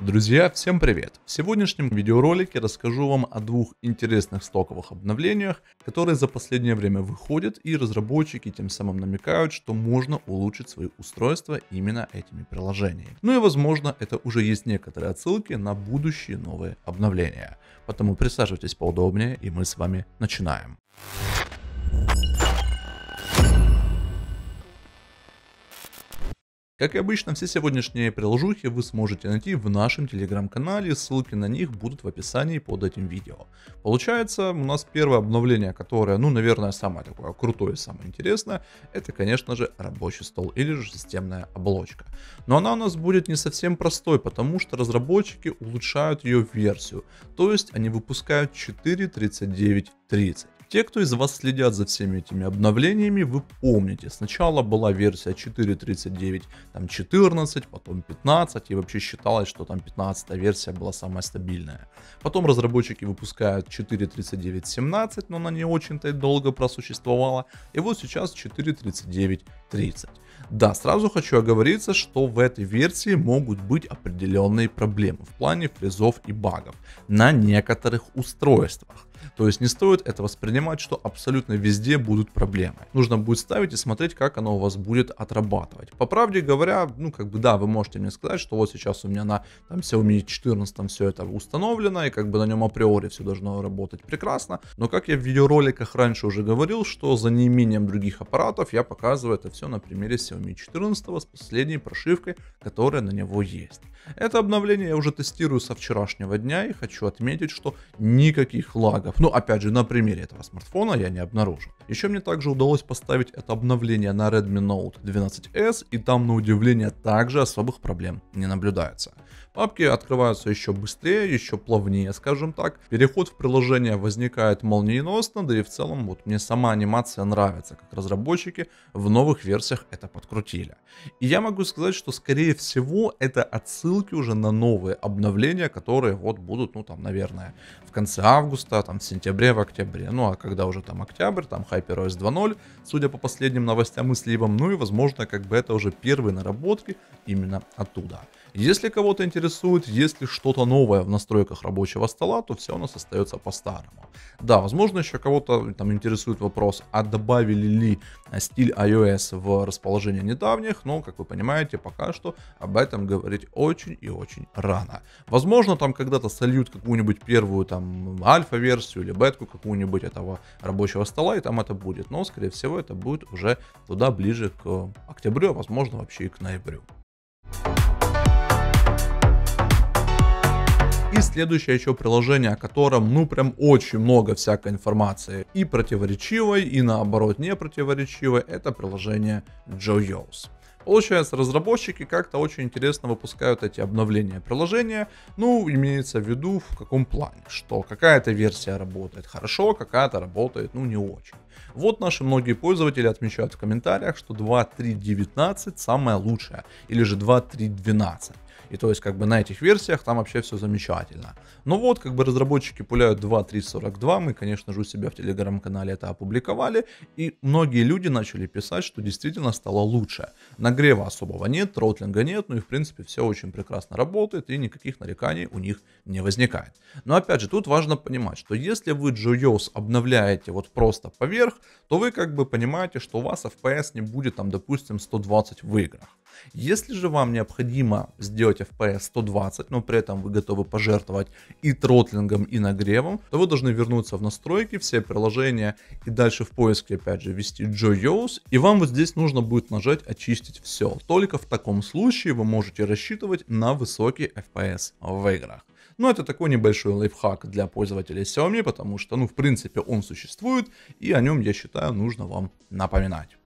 Друзья, всем привет! В сегодняшнем видеоролике расскажу вам о двух интересных стоковых обновлениях, которые за последнее время выходят и разработчики тем самым намекают, что можно улучшить свои устройства именно этими приложениями. Ну и возможно это уже есть некоторые отсылки на будущие новые обновления. Поэтому присаживайтесь поудобнее и мы с вами начинаем. Как и обычно, все сегодняшние приложухи вы сможете найти в нашем телеграм-канале, ссылки на них будут в описании под этим видео. Получается, у нас первое обновление, которое, ну, наверное, самое такое крутое и самое интересное, это, конечно же, рабочий стол или же системная оболочка. Но она у нас будет не совсем простой, потому что разработчики улучшают ее версию, то есть они выпускают 4.39.30. Те, кто из вас следят за всеми этими обновлениями, вы помните, сначала была версия 4.39, там 14, потом 15, и вообще считалось, что там 15 версия была самая стабильная. Потом разработчики выпускают 4.39.17, но она не очень-то и долго просуществовала, и вот сейчас 4.39.30. Да, сразу хочу оговориться, что в этой версии могут быть определенные проблемы в плане фризов и багов на некоторых устройствах. То есть не стоит это воспринимать, что абсолютно везде будут проблемы. Нужно будет ставить и смотреть, как оно у вас будет отрабатывать. По правде говоря, ну как бы да, вы можете мне сказать, что вот сейчас у меня на там Xiaomi 14 там, все это установлено, и как бы на нем априори все должно работать прекрасно. Но как я в видеороликах раньше уже говорил, что за неимением других аппаратов я показываю это все на примере Xiaomi 14 с последней прошивкой, которая на него есть. Это обновление я уже тестирую со вчерашнего дня и хочу отметить, что никаких лагов. Ну, опять же, на примере этого смартфона я не обнаружил. Еще мне также удалось поставить это обновление на Redmi Note 12S, и там, на удивление, также особых проблем не наблюдается. Папки открываются еще быстрее, еще плавнее, скажем так. Переход в приложение возникает молниеносно, да и в целом вот мне сама анимация нравится, как разработчики в новых версиях это подкрутили. И я могу сказать, что скорее всего это отсылки уже на новые обновления, которые вот будут, ну там, наверное, в конце августа, там в сентябре, в октябре. Ну а когда уже там октябрь, там HyperOS 2.0, судя по последним новостям и сливам, ну и возможно как бы это уже первые наработки именно оттуда. Если кого-то интересует интересует, если что-то новое в настройках рабочего стола, то все у нас остается по-старому. Да, возможно, еще кого-то там интересует вопрос, а добавили ли э, стиль iOS в расположение недавних, но, ну, как вы понимаете, пока что об этом говорить очень и очень рано. Возможно, там когда-то сольют какую-нибудь первую там альфа-версию или бетку какую-нибудь этого рабочего стола, и там это будет, но, скорее всего, это будет уже туда ближе к октябрю, а возможно, вообще и к ноябрю. И следующее еще приложение, о котором ну прям очень много всякой информации. И противоречивой, и наоборот не противоречивой. Это приложение JoYo's. Получается, разработчики как-то очень интересно выпускают эти обновления приложения. Ну, имеется в виду в каком плане, что какая-то версия работает хорошо, какая-то работает, ну, не очень. Вот наши многие пользователи отмечают в комментариях, что 2.3.19 самое лучшее, или же 2.3.12. И то есть как бы на этих версиях там вообще все замечательно. Но ну вот как бы разработчики пуляют 2.3.42, мы конечно же у себя в телеграм-канале это опубликовали, и многие люди начали писать, что действительно стало лучше. Нагрева особого нет, тротлинга нет, ну и в принципе все очень прекрасно работает и никаких нареканий у них не возникает. Но опять же тут важно понимать, что если вы JoYos обновляете вот просто поверх, вверх, то вы как бы понимаете, что у вас FPS не будет там, допустим, 120 в играх. Если же вам необходимо сделать FPS 120, но при этом вы готовы пожертвовать и тротлингом, и нагревом, то вы должны вернуться в настройки, все приложения и дальше в поиске опять же ввести JoYos, и вам вот здесь нужно будет нажать очистить все. Только в таком случае вы можете рассчитывать на высокий FPS в играх. Но ну, это такой небольшой лайфхак для пользователей Xiaomi, потому что, ну, в принципе, он существует, и о нем, я считаю, нужно вам напоминать.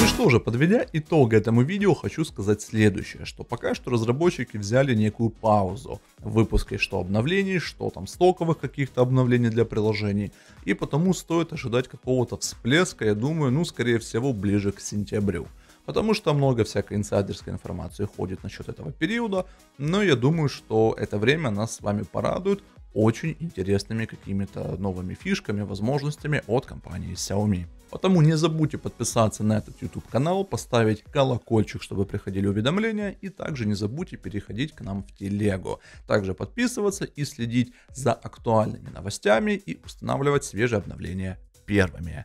Ну что же, подведя итог этому видео, хочу сказать следующее, что пока что разработчики взяли некую паузу в выпуске что обновлений, что там стоковых каких-то обновлений для приложений, и потому стоит ожидать какого-то всплеска, я думаю, ну скорее всего ближе к сентябрю потому что много всякой инсайдерской информации ходит насчет этого периода, но я думаю, что это время нас с вами порадует очень интересными какими-то новыми фишками, возможностями от компании Xiaomi. Потому не забудьте подписаться на этот YouTube канал, поставить колокольчик, чтобы приходили уведомления, и также не забудьте переходить к нам в телегу. Также подписываться и следить за актуальными новостями и устанавливать свежие обновления первыми.